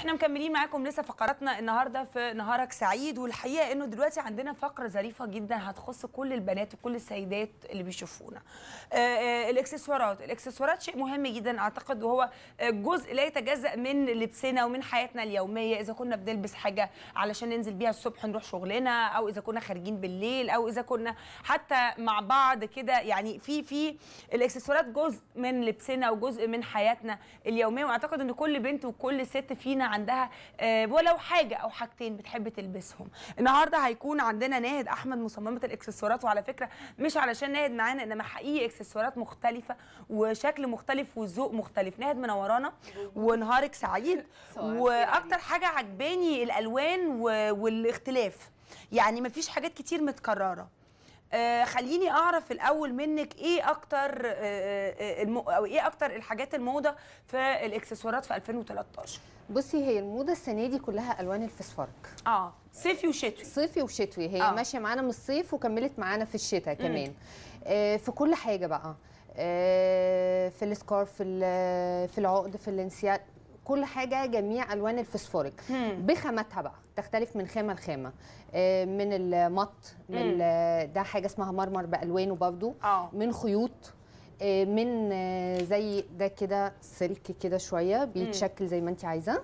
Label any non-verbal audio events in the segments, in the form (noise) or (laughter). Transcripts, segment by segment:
احنا مكملين معاكم لسه فقراتنا النهارده في نهارك سعيد والحقيقه انه دلوقتي عندنا فقره ظريفه جدا هتخص كل البنات وكل السيدات اللي بيشوفونا آه، آه، الاكسسوارات الاكسسوارات شيء مهم جدا اعتقد وهو جزء لا يتجزا من لبسنا ومن حياتنا اليوميه اذا كنا بنلبس حاجه علشان ننزل بيها الصبح نروح شغلنا او اذا كنا خارجين بالليل او اذا كنا حتى مع بعض كده يعني في في الاكسسوارات جزء من لبسنا وجزء من حياتنا اليوميه واعتقد ان كل بنت وكل ست فينا عندها آه، ولو حاجه او حاجتين بتحب تلبسهم النهارده هيكون عندنا ناهد احمد مصممه الاكسسوارات وعلى فكره مش علشان ناهد معانا انما حقيقي اكسسوارات مختلفه وشكل مختلف وذوق مختلف ناهد منورانا ونهارك (laughs) سعيد واكتر حاجه عجباني الالوان والاختلاف يعني مفيش حاجات كتير متكرره آه خليني اعرف الاول منك ايه اكتر آه آه, آه، المو... او ايه اكتر الحاجات الموضه في الاكسسوارات في 2013 بصي هي الموضه السنه دي كلها الوان الفسفورك اه صيفي وشتوي صيفي وشتوي هي آه. ماشيه معانا من الصيف وكملت معانا في الشتاء كمان آه في كل حاجه بقى آه في السكار في, في العقد في الانسيال كل حاجه جميع الوان الفسفوريك بخامتها بقى تختلف من خامه لخامه آه، من المط من ده حاجه اسمها مرمر بالوانه برضو آه. من خيوط آه، من آه، زي ده كده سلك كده شويه بيتشكل زي ما انت عايزه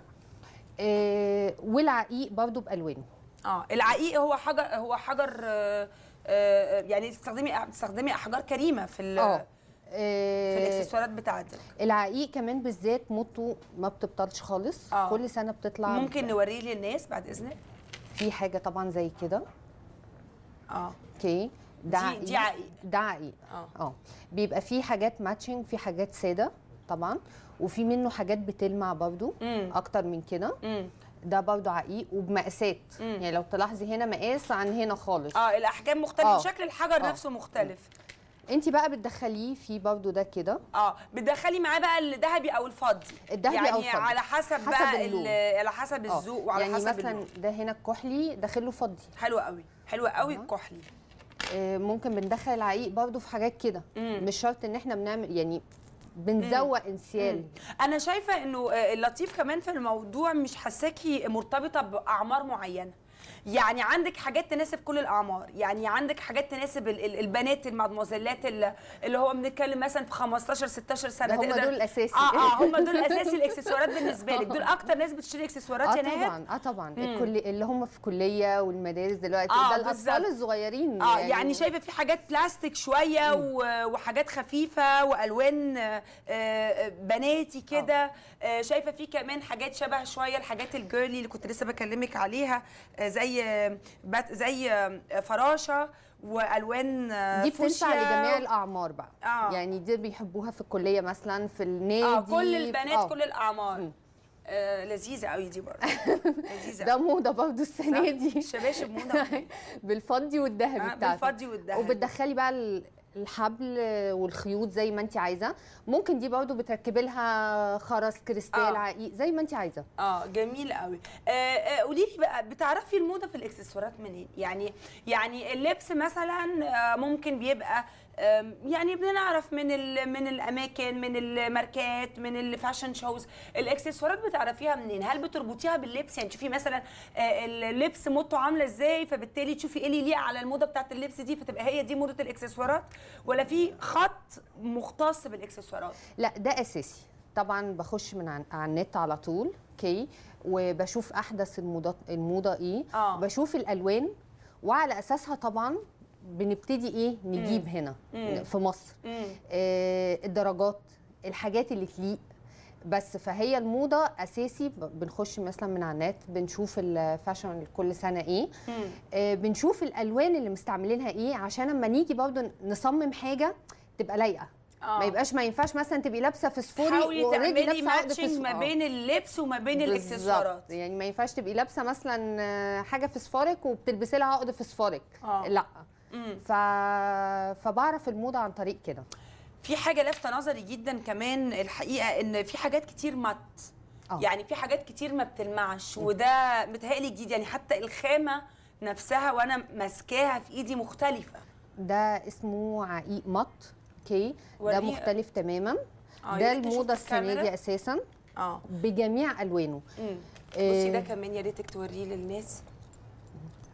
آه، والعقيق برضو بالوانه اه العقيق هو حجر هو حجر يعني تستخدمي تستخدمي احجار كريمه في ال اه في الاكسسوارات بتاعتك العقيق كمان بالذات موته ما بتبطلش خالص آه. كل سنه بتطلع ممكن نوريه للناس بعد اذنك في حاجه طبعا زي كده اه اوكي ده دي دي عقيق ده اه. عقيق اه. اه بيبقى فيه حاجات ماتشنج في حاجات ساده طبعا وفي منه حاجات بتلمع برضو مم. اكتر من كده ده برضو عقيق وبمقاسات مم. يعني لو تلاحظي هنا مقاس عن هنا خالص اه الاحجام مختلفه آه. شكل الحجر آه. نفسه مختلف انت بقى بتدخليه في برضو ده كده اه بتدخلي معاه بقى الذهبي او الفضي الذهبي يعني او الفضي يعني على حسب, حسب بقى على حسب اه. الذوق وعلى يعني حسب يعني مثلا اللون. ده هنا الكحلي داخله فضي حلو قوي حلو قوي آه. الكحلي آه، ممكن بندخل العقيق برضو في حاجات كده مش شرط ان احنا بنعمل يعني بنزوق انسيال انا شايفه انه آه، اللطيف كمان في الموضوع مش حساكي مرتبطه باعمار معينه يعني عندك حاجات تناسب كل الاعمار يعني عندك حاجات تناسب البنات المادموزيلات اللي هو بنتكلم مثلا في 15 16 سنه هم دول الاساسي اه اه هم دول (laughs) الاساسي الاكسسوارات بالنسبه لك دول اكتر ناس بتشتري اكسسوارات آه، يا آه طبعا اه طبعا الكل اللي هم في كليه والمدارس دلوقتي آه ده الاطفال الصغيرين اه يعني, يعني شايفه في حاجات بلاستيك شويه و... وحاجات خفيفه والوان آه، آه، بناتي كده آه شايفه في كمان حاجات شبه شويه الحاجات الجيرلي اللي كنت لسه بكلمك عليها آه زي زي فراشه والوان دي بتنفع لجميع الاعمار بقى آه. يعني دي بيحبوها في الكليه مثلا في النادي اه كل البنات آه. كل الاعمار م. آه، لذيذه قوي دي برضه (laughs) لذيذه ده موضه برضه السنه دي شباشب موضه (laughs) بالفضي والذهبي آه بتاعتك بالفضي والذهبي وبتدخلي بقى الحبل والخيوط زي ما انت عايزه ممكن دي برده بتركبي لها خرز كريستال آه. عقيق زي ما انت عايزه اه جميل قوي آه، آه، قولي آه لي بقى بتعرفي الموضه في الاكسسوارات منين يعني يعني اللبس مثلا آه، ممكن بيبقى يعني بدنا نعرف من من الاماكن من الماركات من الفاشن شوز الاكسسوارات بتعرفيها منين هل بتربطيها باللبس يعني تشوفي مثلا آه، اللبس موته عامله ازاي فبالتالي تشوفي ايه اللي يليق على الموضه بتاعت اللبس دي فتبقى هي دي موضه الاكسسوارات ولا في خط مختص بالاكسسوارات لا ده اساسي طبعا بخش من على النت على طول اوكي وبشوف احدث الموضه الموضه ايه آه. بشوف الالوان وعلى اساسها طبعا بنبتدي ايه نجيب مم. هنا مم. في مصر آه الدرجات الحاجات اللي تليق بس فهي الموضه اساسي بنخش مثلا من على النت بنشوف الفاشن كل سنه ايه آه بنشوف الالوان اللي مستعملينها ايه عشان اما نيجي برضه نصمم حاجه تبقى لايقه آه. ما يبقاش ما ينفعش مثلا تبقي لابسه فسفوري حاولي تعملي ماتشنج ما آه. بين اللبس وما بين الاكسسوارات يعني ما ينفعش تبقي لابسه مثلا حاجه فسفورك وبتلبسي لها عقد فسفورك آه. لا ف... فبعرف الموضه عن طريق كده في حاجه لافته نظري جدا كمان الحقيقه ان في حاجات كتير مات أوه. يعني في حاجات كتير ما بتلمعش وده متهيألي جديد يعني حتى الخامه نفسها وانا ماسكاها في ايدي مختلفه ده اسمه عقيق مط اوكي ده مختلف تماما آه، ده الموضه السنه دي اساسا اه بجميع الوانه آه. بصي ده كمان يا ريتك توريه للناس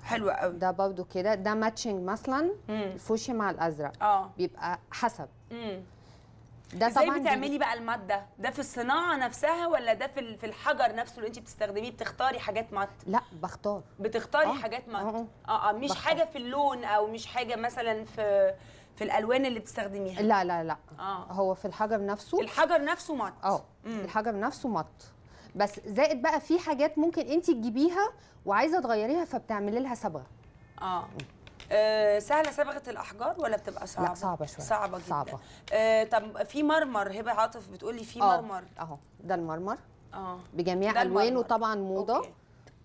حلوه قوي ده برضه كده ده ماتشنج مثلا الفوشي مع الازرق اه بيبقى حسب امم ده ازاي بتعملي بقى الماده ده في الصناعه نفسها ولا ده في في الحجر نفسه اللي انت بتستخدميه بتختاري حاجات مات لا بختار بتختاري آه. حاجات مات اه اه, آه. مش بختار. حاجه في اللون او مش حاجه مثلا في في الالوان اللي بتستخدميها لا لا لا آه. هو في الحجر نفسه الحجر نفسه مات اه الحجر نفسه مات بس زائد بقى في حاجات ممكن انت تجيبيها وعايزه تغيريها فبتعملي لها صبغه آه. اه سهله صبغه الاحجار ولا بتبقى صعبه؟ لا صعبه شويه صعبه جدا صعبة. أه طب في مرمر هبه عاطف بتقولي في آه، مرمر اهو ده المرمر اه بجميع الوانه طبعا موضه أوكي.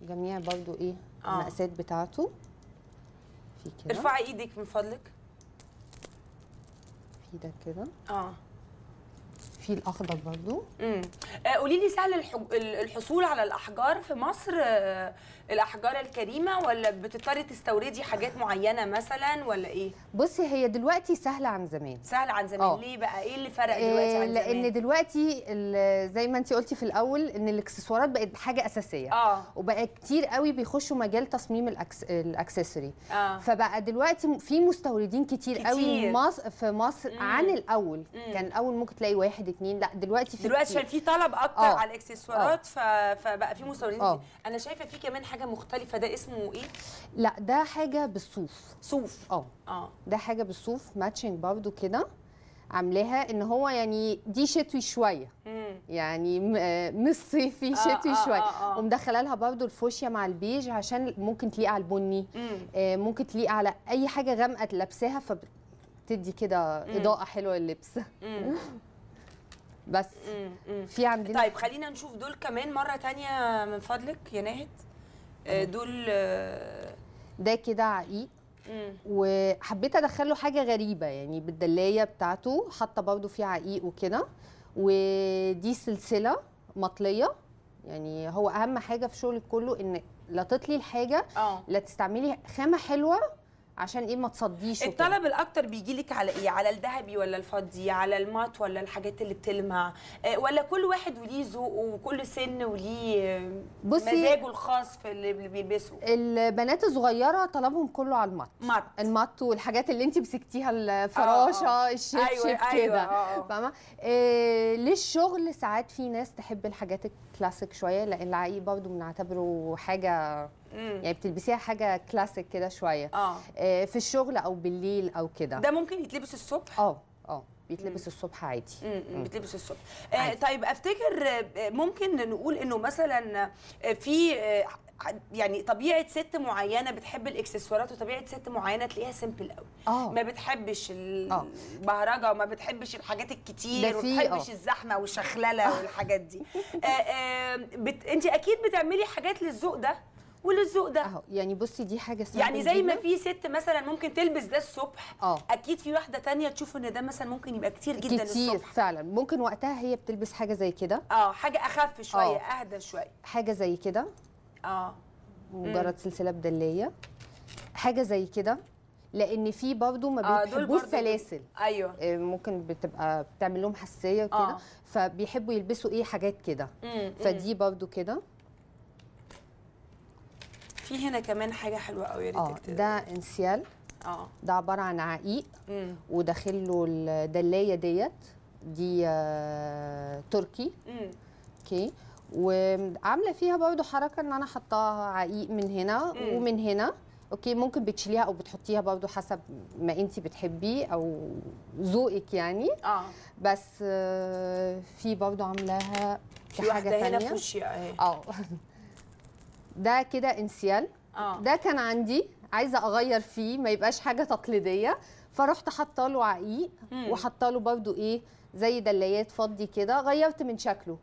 جميع برضو ايه آه. المقاسات بتاعته في كده ارفعي ايدك من فضلك في ده كده اه الفيل الاخضر برضو امم قولي لي سهل الحصول على الاحجار في مصر آه، الاحجار الكريمه ولا بتضطري تستوردي حاجات معينه مثلا ولا ايه بصي هي دلوقتي سهله عن زمان سهله عن زمان أوه. ليه بقى ايه اللي فرق دلوقتي عن آه، زمان لان دلوقتي زي ما انت قلتي في الاول ان الاكسسوارات بقت حاجه اساسيه اه وبقى كتير قوي بيخشوا مجال تصميم الأكس... الاكسسوري آه. فبقى دلوقتي في مستوردين كتير, كتير. قوي مصر في مصر مم. عن الاول مم. كان الاول ممكن تلاقي واحد الاثنين لا دلوقتي في دلوقتي عشان في طلب اكتر أوه. على الاكسسوارات آه. فبقى في مصورين آه. انا شايفه في كمان حاجه مختلفه ده اسمه ايه لا ده حاجه بالصوف صوف اه اه ده حاجه بالصوف ماتشنج برضه كده عاملاها ان هو يعني دي شتوي شويه يعني مش صيفي آه، شتوي شويه ومدخله لها برضه الفوشيا مع البيج عشان ممكن تليق على البني ممكن تليق على اي حاجه غامقه لابساها فبتدي كده اضاءه حلوه للبس (laughs) بس في عندنا طيب خلينا نشوف دول كمان مره تانية من فضلك يا ناهد آه، دول آه، ده كده عقيق وحبيت ادخله حاجه غريبه يعني بالدلايه بتاعته حاطه برضو فيه عقيق وكده ودي سلسله مطليه يعني هو اهم حاجه في شغلك كله ان لا تطلي الحاجه أوه. لا تستعملي خامه حلوه عشان ايه ما تصديش الطلب الاكتر بيجي لك على ايه على الذهبي ولا الفضي على المات ولا الحاجات اللي بتلمع آه، ولا كل واحد وليه ذوقه وكل سن وليه مزاجه الخاص في اللي بيلبسه البنات الصغيره طلبهم كله على المات مات. المات والحاجات اللي انت مسكتيها الفراشه آه، آه. الشبشب أيوة،, أيوة كده أيوة فاهمه إيه للشغل ساعات في ناس تحب الحاجات الكلاسيك شويه لان العقيق برضه بنعتبره حاجه يعني بتلبسيها حاجه كلاسيك كده شويه آه. آه. في الشغل او بالليل او كده ده ممكن يتلبس الصبح اه اه بيتلبس الصبح عادي بيتلبس الصبح آه طيب افتكر آه، ممكن نقول انه مثلا آه، في يعني طبيعه ست معينه بتحب الاكسسوارات وطبيعه ست معينه تلاقيها سيمبل قوي أوه. ما بتحبش البهرجه وما بتحبش الحاجات الكتير وما بتحبش الزحمه والشخلله والحاجات دي آآ آآ بت... انت اكيد بتعملي حاجات للذوق ده وللذوق ده اهو يعني بصي دي حاجه سهله يعني زي ما في ست مثلا ممكن تلبس ده الصبح أوه. اكيد في واحده تانية تشوف ان ده مثلا ممكن يبقى كتير جدا كتير الصبح فعلا ممكن وقتها هي بتلبس حاجه زي كده اه حاجه اخف شويه آه. اهدى شويه حاجه زي كده اه مجرد سلسله بدليه حاجه زي كده لان في برضه ما آه، بيحبوش سلاسل ايوه آه، ممكن بتبقى بتعمل لهم حساسيه وكده آه. فبيحبوا يلبسوا ايه حاجات كده فدي برضه كده في هنا كمان حاجه حلوه قوي يا ريت آه، ده انسيال اه ده عباره عن عقيق وداخل له الدلايه ديت دي آه تركي اوكي وعامله فيها برضه حركه ان انا حطاها عقيق من هنا مم. ومن هنا اوكي ممكن بتشيليها او بتحطيها برضه حسب ما انت بتحبي او ذوقك يعني اه بس آه في برضه عاملاها في حاجه ثانيه هنا اهي اه, آه. (laughs) ده كده انسيال آه. ده كان عندي عايزه اغير فيه ما يبقاش حاجه تقليديه فرحت حاطه له عقيق وحاطه له برده ايه زي دلايات فضي كده غيرت من شكله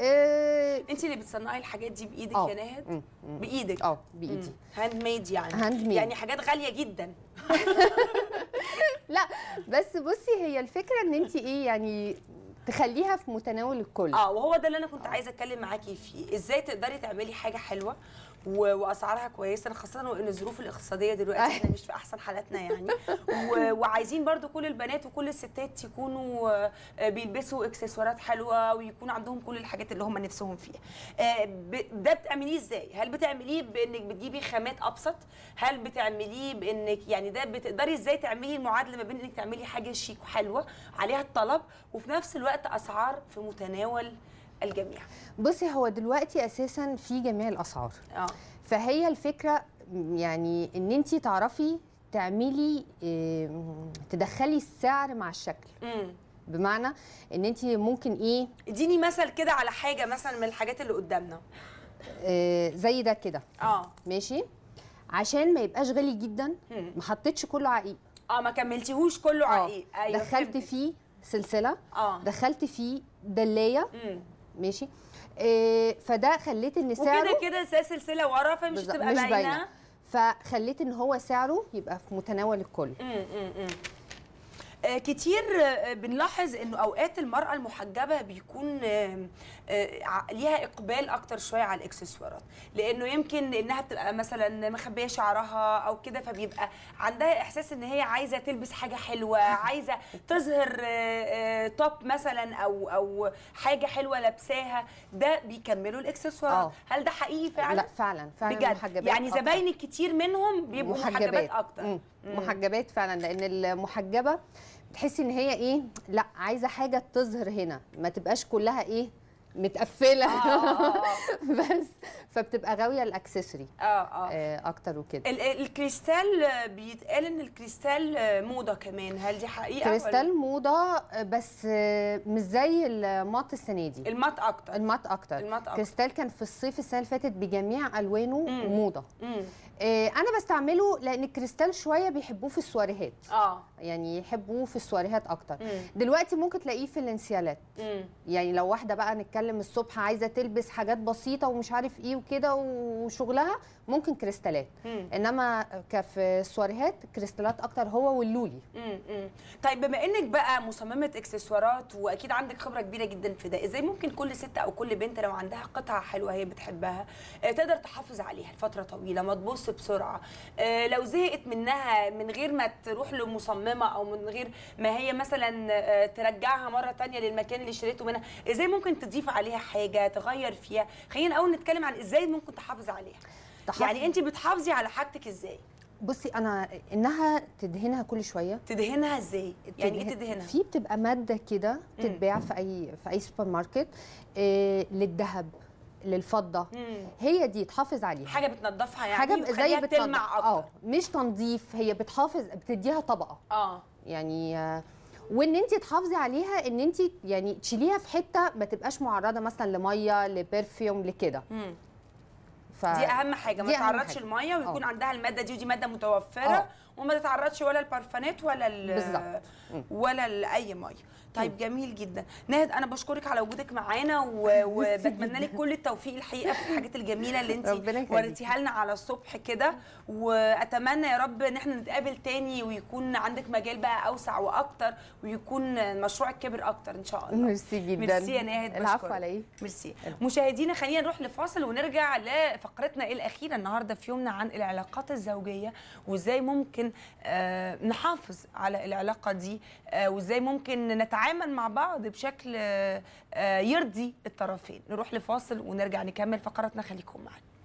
إيه انت اللي بتصنعي الحاجات دي بايدك أوه. يا ناهد بايدك اه بايدي هاند ميد يعني هاند ميد يعني حاجات غاليه جدا (laughs) لا بس بصي هي الفكره ان انت ايه يعني تخليها في متناول الكل اه وهو ده اللي انا كنت عايزه اتكلم معاكي فيه ازاي تقدري تعملي حاجه حلوه واسعارها كويسه خاصه وان الظروف الاقتصاديه دلوقتي أيوة. احنا مش في احسن حالاتنا يعني وعايزين برضو كل البنات وكل الستات يكونوا آه، بيلبسوا اكسسوارات حلوه ويكون عندهم كل الحاجات اللي هم نفسهم فيها آه، ده بتعمليه ازاي هل بتعمليه بانك بتجيبي خامات ابسط هل بتعمليه بانك يعني ده بتقدري ازاي تعملي المعادله ما بين انك تعملي حاجه شيك وحلوه عليها الطلب وفي نفس الوقت اسعار في متناول الجميع بصي هو دلوقتي اساسا في جميع الاسعار اه فهي الفكره يعني ان انت تعرفي تعملي آه، تدخلي السعر مع الشكل م. بمعنى ان انت ممكن ايه اديني مثل كده على حاجه مثلا من الحاجات اللي قدامنا آه، زي ده كده اه ماشي عشان ما يبقاش غالي جدا ما حطيتش كله عقيق اه ما كملتيهوش كله آه. عقيق ايوه دخلت فيه سلسله آه. دخلت فيه دلايه ماشي إيه فده خليت ان سعره وكده كده اساس سلسله ورا فمش هتبقى باينه فخليت ان هو سعره يبقى في متناول الكل آه، كتير آه، بنلاحظ انه اوقات المراه المحجبه بيكون آه، ليها اقبال اكتر شويه على الاكسسوارات لانه يمكن انها بتبقى مثلا مخبيه شعرها او كده فبيبقى عندها احساس ان هي عايزه تلبس حاجه حلوه عايزه تظهر توب مثلا او او حاجه حلوه لابساها ده بيكملوا الاكسسوارات هل ده حقيقي فعلا لا فعلا فعلا بجد يعني زباين كتير منهم بيبقوا محجبات, محجبات اكتر م. محجبات فعلا لان المحجبه بتحسي ان هي ايه لا عايزه حاجه تظهر هنا ما تبقاش كلها ايه متقفله آه، آه، آه. (laughs) بس فبتبقى غاويه الاكسسوري اه اه اكتر وكده الكريستال بيتقال ان الكريستال موضه كمان هل دي حقيقه كريستال موضه بس مش زي المات السنه دي المات اكتر المات اكتر المات اكتر كريستال كان في الصيف السنه اللي فاتت بجميع الوانه موضه مم. آه، انا بستعمله لان الكريستال شويه بيحبوه في السواريهات اه يعني يحبوه في السواريهات اكتر مم. دلوقتي ممكن تلاقيه في الانسيالات مم. يعني لو واحده بقى نتكلم الصبح عايزه تلبس حاجات بسيطه ومش عارف ايه وكده وشغلها ممكن كريستالات مم. انما في السواريهات كريستالات اكتر هو واللولي مم. مم. طيب بما انك بقى مصممه اكسسوارات واكيد عندك خبره كبيره جدا في ده ازاي ممكن كل ست او كل بنت لو عندها قطعه حلوه هي بتحبها آه، تقدر تحافظ عليها لفتره طويله ما تبص بسرعه آه، لو زهقت منها من غير ما تروح لمصممه او من غير ما هي مثلا آه، ترجعها مره ثانيه للمكان اللي اشتريته منها ازاي ممكن تضيف عليها حاجه تغير فيها خلينا الاول نتكلم عن ازاي ممكن تحافظ عليها تحفظ. يعني انت بتحافظي على حاجتك ازاي بصي انا انها تدهنها كل شويه تدهنها ازاي يعني ايه تدهنها في بتبقى ماده كده تتباع في اي في اي سوبر ماركت إيه للذهب للفضه مم. هي دي تحافظ عليها حاجه بتنضفها يعني حاجه زي بتلمع اه مش تنظيف هي بتحافظ بتديها طبقه اه يعني آه، وان انت تحافظي عليها ان انت يعني تشيليها في حته ما تبقاش معرضه مثلا لميه لبرفيوم لكده ف... دي اهم حاجه ما تعرضش الميه ويكون أوه. عندها الماده دي ودي ماده متوفره أوه. وما تتعرضش ولا البارفانات ولا ولا لاي ميه طيب جميل جدا ناهد انا بشكرك على وجودك معانا (laughs) وبتمنى لك كل التوفيق الحقيقه في الحاجات الجميله اللي انت وريتيها لنا على الصبح كده واتمنى يا رب ان احنا نتقابل تاني ويكون عندك مجال بقى اوسع واكتر ويكون مشروعك كبر اكتر ان شاء الله ميرسي جدا ميرسي يا ناهد العفو على ايه ميرسي مشاهدينا خلينا نروح لفاصل ونرجع لفقرتنا الاخيره النهارده في يومنا عن العلاقات الزوجيه وازاي ممكن ممكن آه، نحافظ على العلاقه دي آه، وازاي ممكن نتعامل مع بعض بشكل آه، يرضي الطرفين نروح لفاصل ونرجع نكمل فقرتنا خليكم معانا